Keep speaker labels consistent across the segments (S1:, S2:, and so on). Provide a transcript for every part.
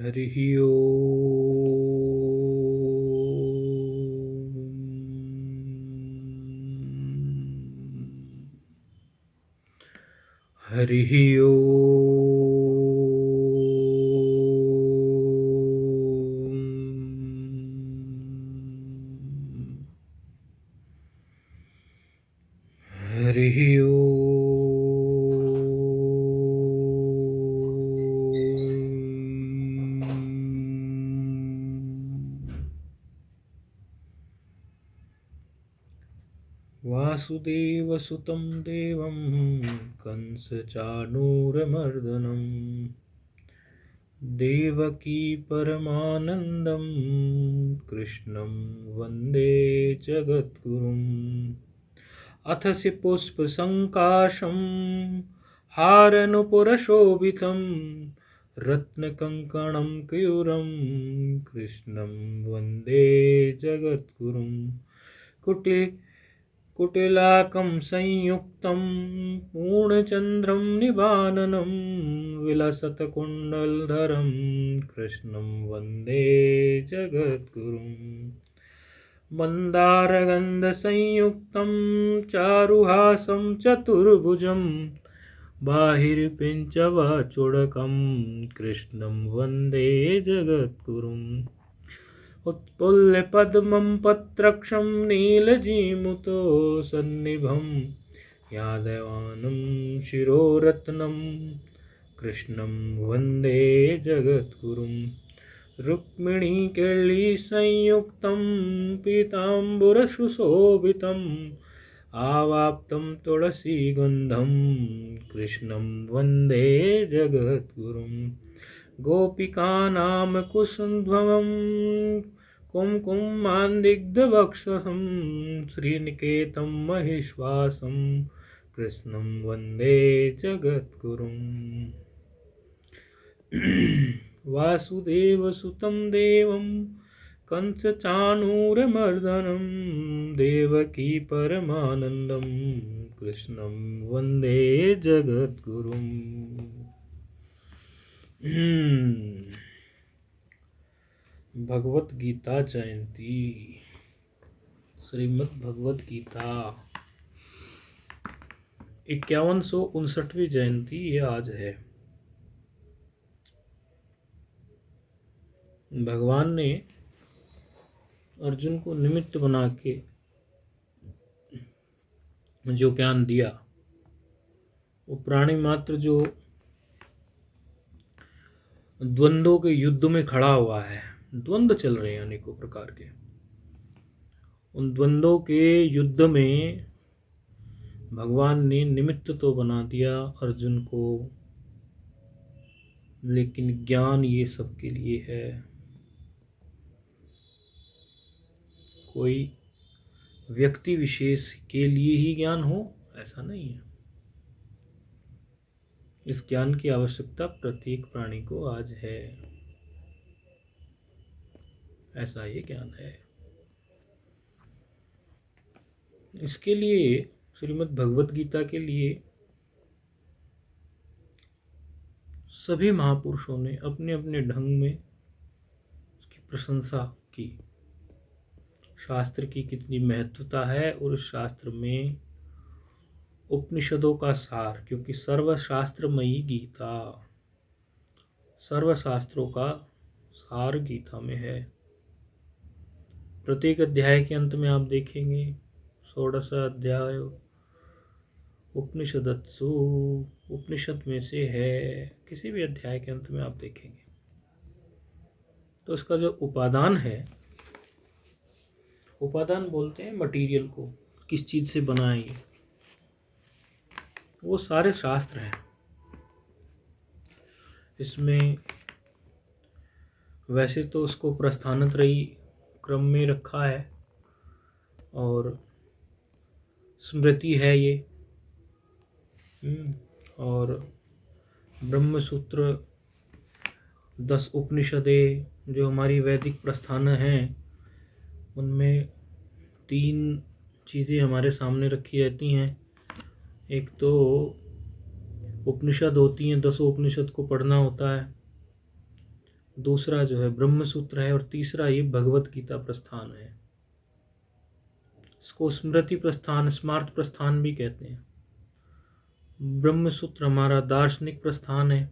S1: हरि ओ हरिः ओ वासुदेवसुतं देवं कंसचाणूरमर्दनं देवकी परमानन्दं कृष्णं वन्दे जगद्गुरुम् अथसि पुष्पसङ्काशं हारनुपुरशोभितं रत्नकङ्कणं क्यूरं कृष्णं वन्दे जगद्गुरुं कुटी कुटिलाकं संयुक्तं पूर्णचन्द्रं निबाननं विलसतकुण्डलधरं कृष्णं वन्दे जगद्गुरुं मन्दारगन्धसंयुक्तं चारुहासं चतुर्भुजं बाहिर्पिञ्चवचुडकं कृष्णं वन्दे जगद्गुरुम् उत्पुल्यपद्मं पत्रक्षं नीलजीमुतो सन्निभं यादवानं शिरोरत्नं कृष्णं वन्दे जगद्गुरुं रुक्मिणीकेळीसंयुक्तं पीताम्बुरसुशोभितम् आवाप्तं तुलसीगन्धं कृष्णं वन्दे जगद्गुरुम् गोपिकानां कुसुन्ध्वं कुङ्कुमान्दिग्धवक्षसं श्रीनिकेतं महिश्वासं कृष्णं वन्दे जगद्गुरुम् वासुदेवसुतं देवं कंसचाणूरमर्दनं देवकी परमानन्दं कृष्णं वन्दे जगद्गुरुम् हम्म। भगवत गीता जयंती श्रीमद भगवत गीता इक्यावन सौ उनसठवीं जयंती ये आज है भगवान ने अर्जुन को निमित्त बना के जो ज्ञान दिया वो प्राणी मात्र जो द्वंद्वों के युद्ध में खड़ा हुआ है द्वंद चल रहे हैं अनेकों प्रकार के उन द्वंद्वों के युद्ध में भगवान ने निमित्त तो बना दिया अर्जुन को लेकिन ज्ञान ये सबके लिए है कोई व्यक्ति विशेष के लिए ही ज्ञान हो ऐसा नहीं है इस ज्ञान की आवश्यकता प्रत्येक प्राणी को आज है ऐसा ये ज्ञान है इसके लिए श्रीमद् भगवत गीता के लिए सभी महापुरुषों ने अपने अपने ढंग में उसकी प्रशंसा की शास्त्र की कितनी महत्वता है और इस शास्त्र में उपनिषदों का सार क्योंकि सर्वशास्त्रमयी गीता सर्वशास्त्रों का सार गीता में है प्रत्येक अध्याय के अंत में आप देखेंगे षोडश अध्याय उपनिषदत्सु उपनिषद में से है किसी भी अध्याय के अंत में आप देखेंगे तो उसका जो उपादान है उपादान बोलते हैं मटेरियल को किस चीज़ से बनाए वो सारे शास्त्र हैं इसमें वैसे तो उसको प्रस्थानत रही क्रम में रखा है और स्मृति है ये हम्म, और ब्रह्म सूत्र दस उपनिषदें जो हमारी वैदिक प्रस्थान हैं उनमें तीन चीज़ें हमारे सामने रखी रहती हैं एक तो उपनिषद होती हैं दसों उपनिषद को पढ़ना होता है दूसरा जो है ब्रह्म सूत्र है और तीसरा ये भगवत गीता प्रस्थान है इसको स्मृति प्रस्थान स्मार्ट प्रस्थान भी कहते हैं ब्रह्म सूत्र हमारा दार्शनिक प्रस्थान है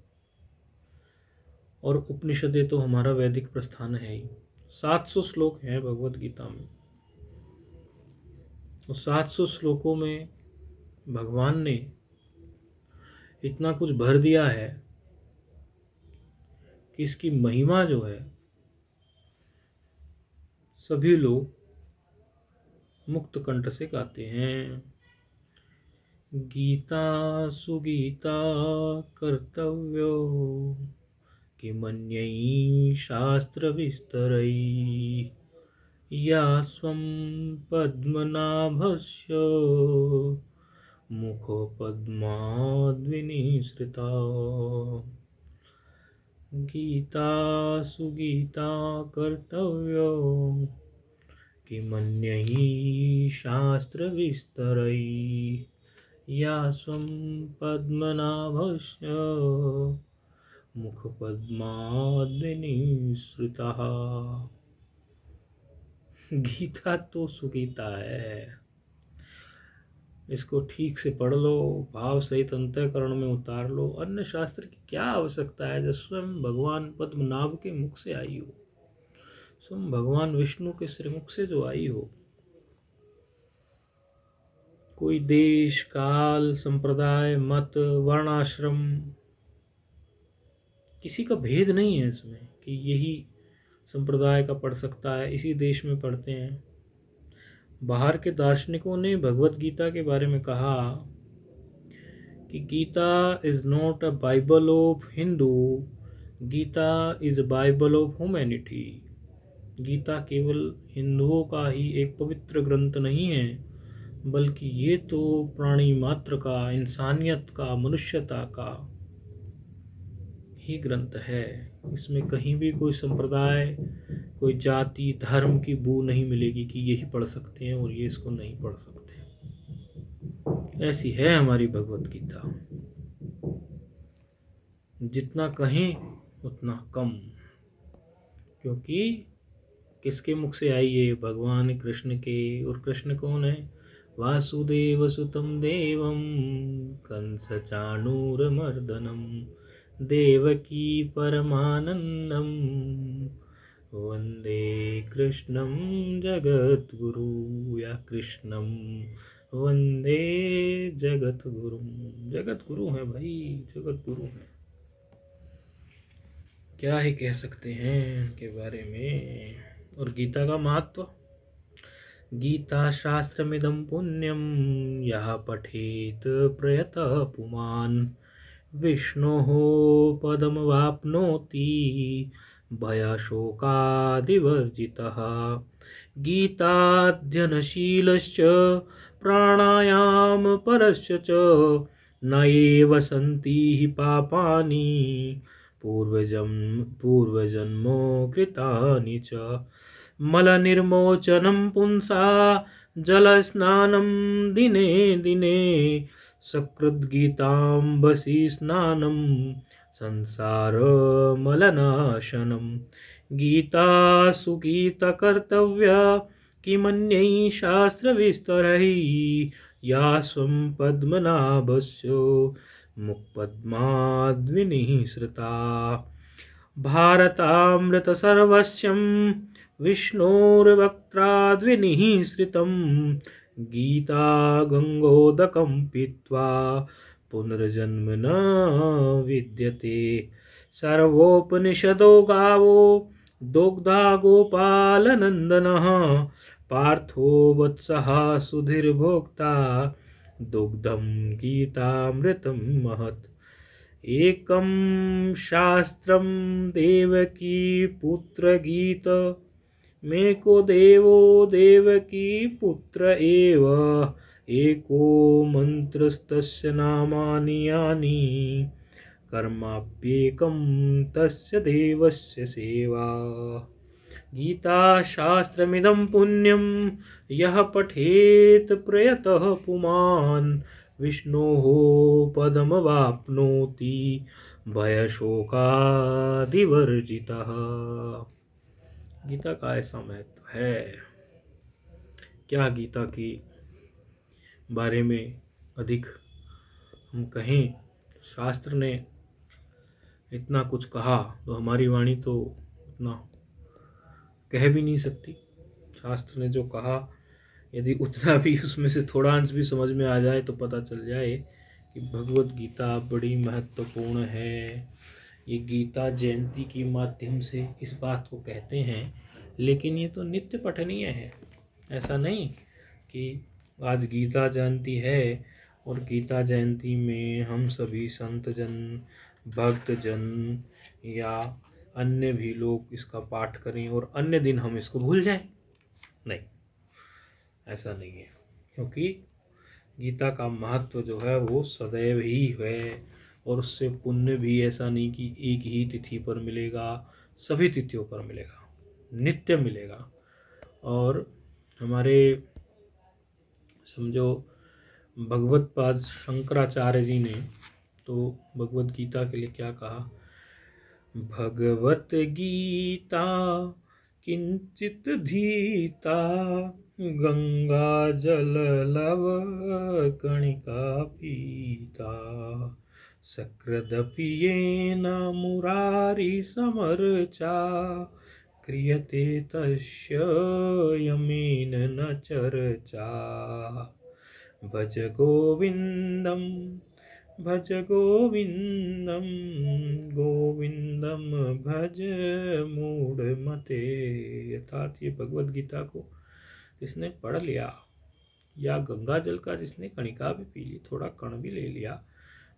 S1: और उपनिषदे तो हमारा वैदिक प्रस्थान है ही सात सौ श्लोक हैं भगवत गीता में और सात सौ श्लोकों में भगवान ने इतना कुछ भर दिया है कि इसकी महिमा जो है सभी लोग मुक्त कंठ से गाते हैं गीता सुगीता कर्तव्यो शास्त्र विस्तर या स्व पद्मनाभस्य मुखपद्माद्विनिसृता गीता सुगीता कर्तव्यो शास्त्र विस्तर या स्वं पद्मनाभस्य मुखपद्माद्विनिसृतः गीता तो सुगीता है इसको ठीक से पढ़ लो भाव सहित अंतकरण में उतार लो अन्य शास्त्र की क्या आवश्यकता है जब स्वयं भगवान पद्मनाभ के मुख से आई हो स्वयं भगवान विष्णु के श्रीमुख से जो आई हो कोई देश काल संप्रदाय मत वर्णाश्रम किसी का भेद नहीं है इसमें कि यही संप्रदाय का पढ़ सकता है इसी देश में पढ़ते हैं बाहर के दार्शनिकों ने भगवत गीता के बारे में कहा कि Gita is not a Bible of Hindu Gita is a Bible of humanity Gita केवल हिंदुओं का ही एक पवित्र ग्रंथ नहीं है बल्कि ये तो प्राणी मात्र का इंसानियत का मनुष्यता का ही ग्रंथ है इसमें कहीं भी कोई संप्रदाय कोई जाति धर्म की बू नहीं मिलेगी कि यही पढ़ सकते हैं और ये इसको नहीं पढ़ सकते ऐसी है हमारी भगवत गीता जितना कहें उतना कम क्योंकि किसके मुख से आई है भगवान कृष्ण के और कृष्ण कौन है वासुदेव सुतम देवम कंस चाणूर मर्दनम देवकी परमानंदम वंदे कृष्ण जगद्गु या कृष्णम वंदे जगत गुरु जगत गुरु हैं भाई जगत गुरु हैं क्या ही कह सकते हैं इनके बारे में और गीता का महत्व गीता शास्त्र मिदम पुण्यम यह पठेत प्रयत पुमान विष्णु पदम वापनोती भयाशोकादिवर्जितः गीताध्यनशीलश्च प्राणायाम पर न एव सन्ति हि पापानि पूर्वजं पूर्वजन्मो कृतानि च मलनिर्मोचनं पुंसा जलस्नानं दिने दिने सकृद्गीताम्बसि स्नानं गीता कि गीतासुगीतकर्तव्या शास्त्र विस्तर या स्वं पद्मनाभस्यो मुक्पद्माद्विनिः श्रुता भारतामृतसर्वस्यं विष्णोर्वक्त्राद्विनिः श्रितं गीता गङ्गोदकं पीत्वा पुनर्जन्म न विद्यते सर्वोपनिषदो गावो दुग्धा नंदन पार्थो वत्सः सुधीर्भोक्ता दुग्धं गीतामृतं महत् एकं शास्त्रं देवकी पुत्र गीत मेको देवो देवकी पुत्र एव एको मन्त्रस्तस्य नामानि यानि कर्माप्येकं तस्य देवस्य सेवा गीताशास्त्रमिदं पुण्यं यः पठेत् प्रयतः पुमान् विष्णोः पदमवाप्नोति भयशोकादिवर्जितः गीता का ऐसा महत्व है क्या गीता की बारे में अधिक हम कहें शास्त्र ने इतना कुछ कहा तो हमारी वाणी तो उतना कह भी नहीं सकती शास्त्र ने जो कहा यदि उतना भी उसमें से थोड़ा अंश भी समझ में आ जाए तो पता चल जाए कि भगवत गीता बड़ी महत्वपूर्ण है ये गीता जयंती के माध्यम से इस बात को कहते हैं लेकिन ये तो नित्य पठनीय है ऐसा नहीं कि आज गीता जयंती है और गीता जयंती में हम सभी संत जन भक्त जन या अन्य भी लोग इसका पाठ करें और अन्य दिन हम इसको भूल जाएं नहीं ऐसा नहीं है क्योंकि गीता का महत्व जो है वो सदैव ही है और उससे पुण्य भी ऐसा नहीं कि एक ही तिथि पर मिलेगा सभी तिथियों पर मिलेगा नित्य मिलेगा और हमारे समझो भगवत पाद शंकराचार्य जी ने तो भगवत गीता के लिए क्या कहा भगवत गीता किंचित धीता गंगा जल लव कणिका पीता न मुरारी समर्चा क्रियते तस्य न चर्चा भज गोविन्दं भज गोविन्दं गोविन्दं भज मूढमते अर्थात ये भगवत गीता को जिसने पढ़ लिया या गंगा जल का जिसने कणिका भी पी ली थोड़ा कण भी ले लिया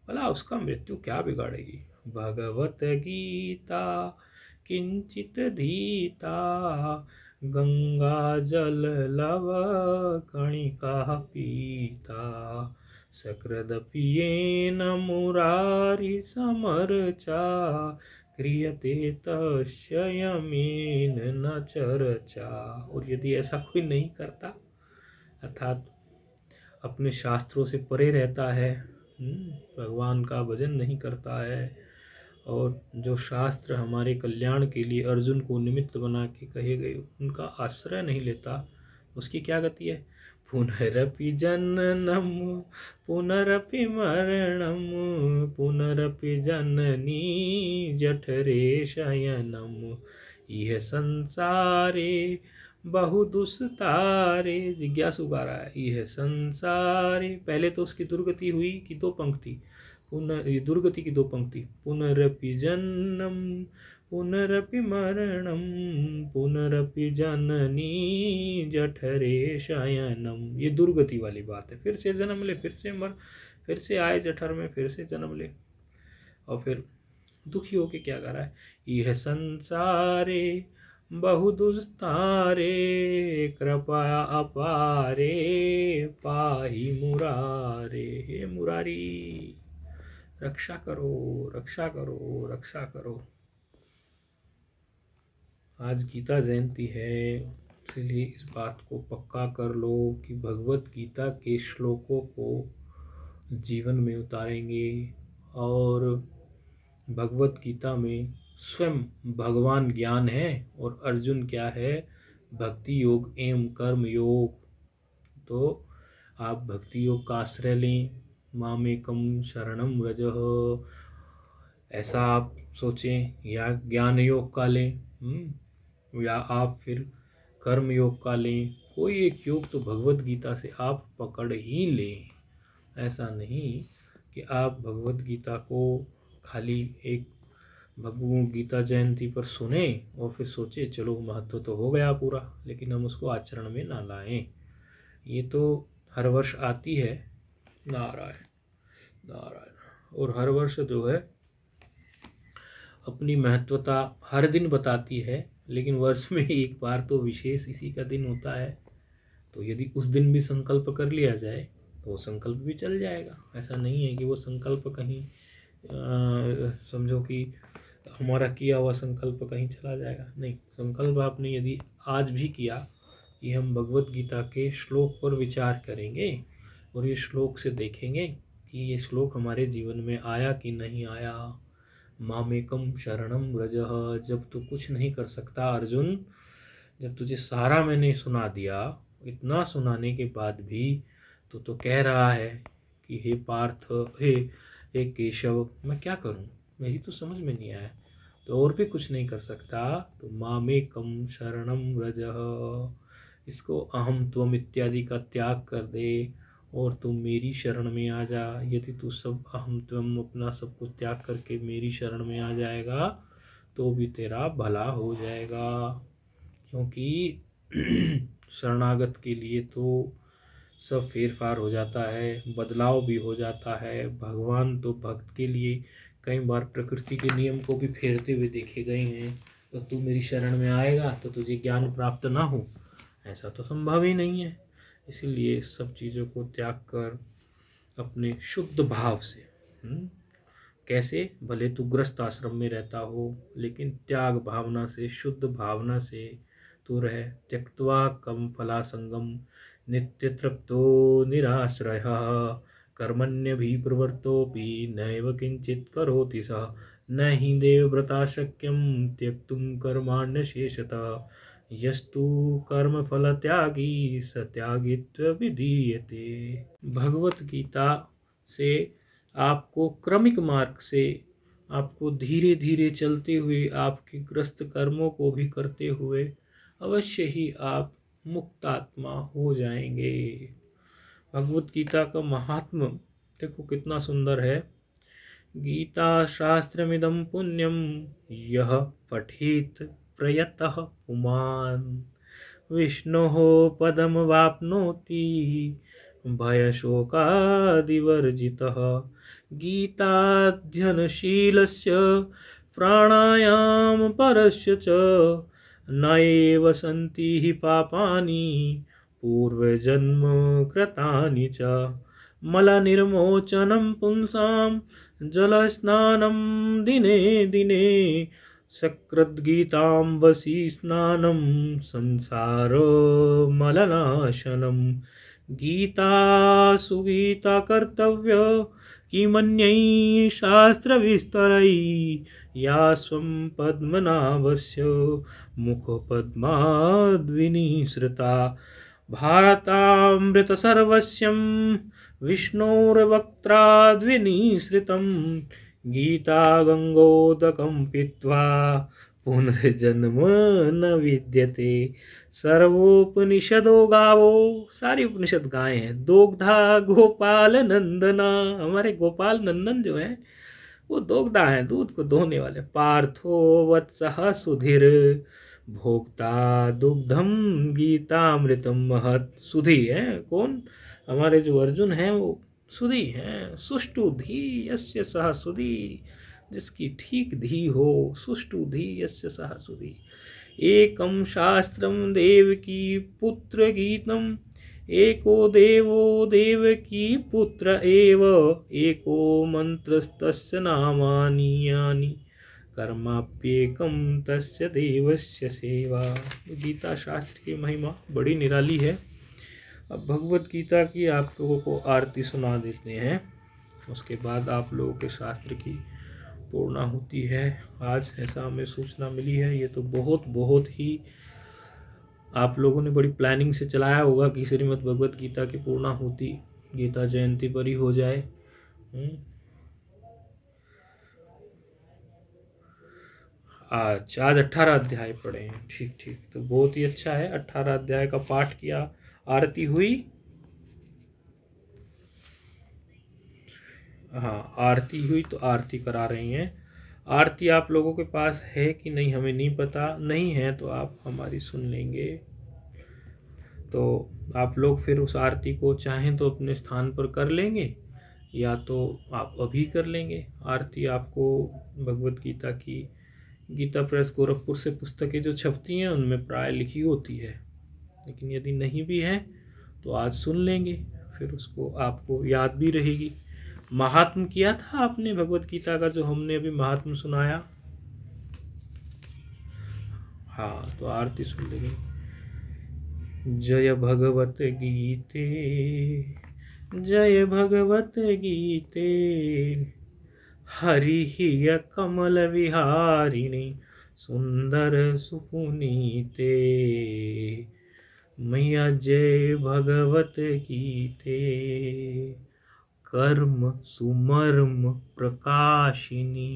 S1: भला उसका मृत्यु क्या बिगाड़ेगी भगवत गीता किंचित धीता गंगा जल कणिका पीता सकृदपि मुरारी समरचा क्रियते तस्य न चर्चा और यदि ऐसा कोई नहीं करता अर्थात अपने शास्त्रों से परे रहता है हम्म, भगवान का भजन नहीं करता है और जो शास्त्र हमारे कल्याण के लिए अर्जुन को निमित्त बना के कहे गए उनका आश्रय नहीं लेता उसकी क्या गति है पुनरपि जननम पुनरपि मरणम पुनरपि जननी जठरे शयनम यह संसारे दुस्तारे जिज्ञासु गा रहा है यह संसारे पहले तो उसकी दुर्गति हुई कि दो पंक्ति पुनः दुर्गति की दो पंक्ति पुनरपि जन्म पुनरपि मरणम पुनरपि जननी जठरे शयनम ये दुर्गति वाली बात है फिर से जन्म ले फिर से मर फिर से आए जठर में फिर से जन्म ले और फिर दुखी होके क्या कर रहा है यह संसारे दुस्तारे कृपा अपारे पाही मुरारे हे मुरारी रक्षा करो रक्षा करो रक्षा करो आज गीता जयंती है इसलिए इस बात को पक्का कर लो कि भगवत गीता के श्लोकों को जीवन में उतारेंगे और भगवत गीता में स्वयं भगवान ज्ञान है और अर्जुन क्या है भक्ति योग एवं कर्म योग तो आप भक्ति योग का आश्रय लें मामेकम शरणम व्रज ऐसा आप सोचें या ज्ञान योग का लें हम्म, या आप फिर कर्म योग का लें कोई एक योग तो भगवत गीता से आप पकड़ ही लें ऐसा नहीं कि आप भगवत गीता को खाली एक भगवत गीता जयंती पर सुने और फिर सोचे चलो महत्व तो हो गया पूरा लेकिन हम उसको आचरण में ना लाएं ये तो हर वर्ष आती है नारायण नारायण और हर वर्ष जो है अपनी महत्वता हर दिन बताती है लेकिन वर्ष में एक बार तो विशेष इसी का दिन होता है तो यदि उस दिन भी संकल्प कर लिया जाए तो वो संकल्प भी चल जाएगा ऐसा नहीं है कि वो संकल्प कहीं समझो कि हमारा किया हुआ संकल्प कहीं चला जाएगा नहीं संकल्प आपने यदि आज भी किया कि हम भगवत गीता के श्लोक पर विचार करेंगे और ये श्लोक से देखेंगे कि ये श्लोक हमारे जीवन में आया कि नहीं आया मामेकम शरणम व्रज जब तू कुछ नहीं कर सकता अर्जुन जब तुझे सारा मैंने सुना दिया इतना सुनाने के बाद भी तो तो कह रहा है कि हे पार्थ हे हे केशव मैं क्या करूं मेरी तो समझ में नहीं आया तो और भी कुछ नहीं कर सकता तो मामे कम शरणम व्रज इसको अहम त्वम इत्यादि का त्याग कर दे और तू मेरी शरण में आ जा यदि तू सब अहम तम अपना सब कुछ त्याग करके मेरी शरण में आ जाएगा तो भी तेरा भला हो जाएगा क्योंकि शरणागत के लिए तो सब फेरफार हो जाता है बदलाव भी हो जाता है भगवान तो भक्त के लिए कई बार प्रकृति के नियम को भी फेरते हुए देखे गए हैं तो तू मेरी शरण में आएगा तो तुझे ज्ञान प्राप्त ना हो ऐसा तो संभव ही नहीं है इसीलिए सब चीज़ों को त्याग कर अपने शुद्ध भाव से हम्म, कैसे भले तू ग्रस्त आश्रम में रहता हो लेकिन त्याग भावना से शुद्ध भावना से तू रह त्यक्वा कम फला संगम नित्य तृप्तो निराश्रय कर्मण्य भी प्रवर्तोपि नैव किंचित करोति सह न ही देवव्रता शक्यम त्यक्तुम कर्माण्य शेषता यस्तु कर्म फल त्यागी सत्यागित्व विधीयते भगवत गीता से आपको क्रमिक मार्ग से आपको धीरे धीरे चलते हुए आपके ग्रस्त कर्मों को भी करते हुए अवश्य ही आप मुक्त आत्मा हो जाएंगे भगवत गीता का महात्म देखो कितना सुंदर है गीता शास्त्रमिदम पुण्यम यह पठित प्रयतः विष्णु पदम पदं वाप्नोति भयशोकादिवर्जितः गीताध्ययनशीलस्य प्राणायामपरस्य च न एव सन्ति हि पापानि पूर्वजन्मकृतानि च मलनिर्मोचनं पुंसां जलस्नानं दिने दिने सकृद्गीताम्बसी स्नानं संसारो मलनाशनं गीता सुगीता कर्तव्य किमन्यै शास्त्रविस्तरै या स्वं पद्मनाभस्य मुखपद्माद्विनिसृता भारतामृतसर्वस्यं विष्णोर्वक्त्राद्विनिसृतम् गीतागङ्गोदकं पीत्वा पुनर्जन्म न विद्यते सर्वोपनिषदो गावो सारी उपनिषद गाय हैं दोगधा गोपाल नंदना हमारे गोपाल नंदन जो है वो दोग्धा हैं दूध को दोहने वाले पार्थो वत्स सुधीर भोक्ता दुग्धम गीतामृतम महत सुधी है कौन हमारे जो अर्जुन हैं वो सुधी हैं सुष्टु धी यस्य सह सुधी जिसकी ठीक धी हो सुष्टु धी यस्य सह सुधी एकम शास्त्रम देव की पुत्र गीतम एको देवो देव की पुत्र एव एको मंत्रस्त नामानि कर्माप्येकम तस्य देवस्य सेवा गीता शास्त्र की महिमा बड़ी निराली है अब भगवत गीता की आप लोगों को आरती सुना देते हैं उसके बाद आप लोगों के शास्त्र की पूर्णा होती है आज ऐसा हमें सूचना मिली है ये तो बहुत बहुत ही आप लोगों ने बड़ी प्लानिंग से चलाया होगा कि श्रीमद भगवत गीता की पूर्णा होती गीता जयंती पर ही हो जाए हम्म। आज आज अट्ठारह अध्याय पढ़े हैं ठीक ठीक तो बहुत ही अच्छा है अट्ठारह अध्याय का पाठ किया आरती हुई हाँ आरती हुई तो आरती करा रही हैं आरती आप लोगों के पास है कि नहीं हमें नहीं पता नहीं है तो आप हमारी सुन लेंगे तो आप लोग फिर उस आरती को चाहें तो अपने स्थान पर कर लेंगे या तो आप अभी कर लेंगे आरती आपको भगवत गीता की गीता प्रेस गोरखपुर से पुस्तकें जो छपती हैं उनमें प्राय लिखी होती है लेकिन यदि नहीं भी है तो आज सुन लेंगे फिर उसको आपको याद भी रहेगी महात्म किया था आपने भगवत गीता का जो हमने अभी महात्म सुनाया हाँ तो आरती सुन लेंगे जय भगवत गीते जय भगवत गीते ही कमल विहारिणी सुंदर सुपुनीते मैया जय भगवत गीते कर्म सुमर्म प्रकाशिनी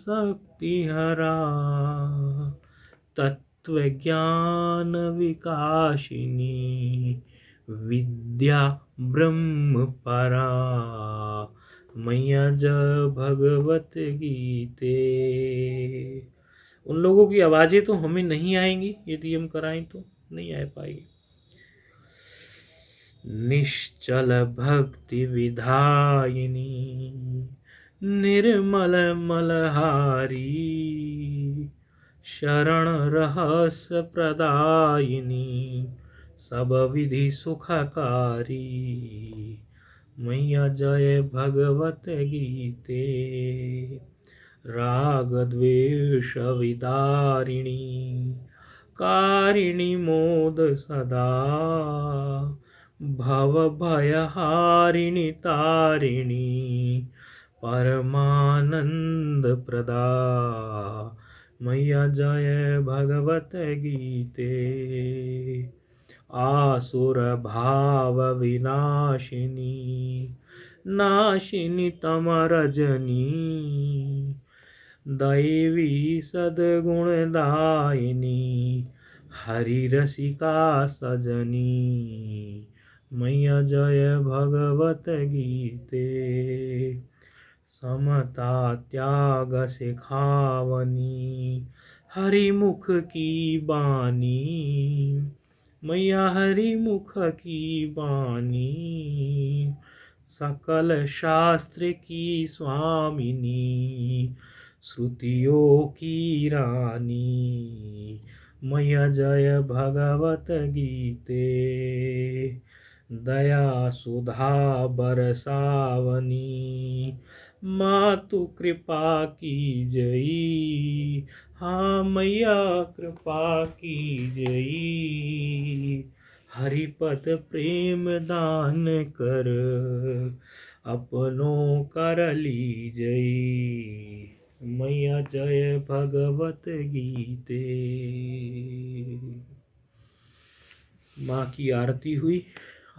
S1: शक्ति ज्ञान विकाशिनी विद्या ब्रह्म परा मैया ज भगवत गीते उन लोगों की आवाज़ें तो हमें नहीं आएंगी यदि हम कराएं तो नहीं आ पाएगी निश्चल भक्ति विधायिनी निर्मल मलहारी शरण रहस प्रदायिनी सब विधि सुखकारी मैया जय भगवत गीते रागद्वेषविदारिणी कारिणि मोद सदा भवभयहारिणि तारिणी परमानन्दप्रदा मैया जय भगवद्गीते आसुरभावविनाशिनी नाशिनी तमरजनी दैवी सदगुण दायिनी हरि रसिका सजनी मैया जय भगवत गीते समता त्याग सिखावनी हरि मुख की बानी मैया हरि मुख की बानी सकल शास्त्र की स्वामिनी श्रुतियों की रानी मैया जय भगवत गीते दया सुधा बरसावनी मातु कृपा की जई हाँ मैया कृपा की जई हरिपत प्रेम दान कर अपनों कर ली जयी मैया जय भगवत गीते माँ की आरती हुई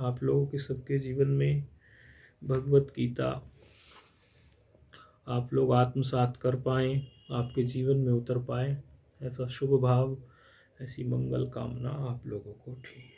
S1: आप लोगों के सबके जीवन में भगवत गीता आप लोग आत्मसात कर पाएँ आपके जीवन में उतर पाए ऐसा शुभ भाव ऐसी मंगल कामना आप लोगों को ठीक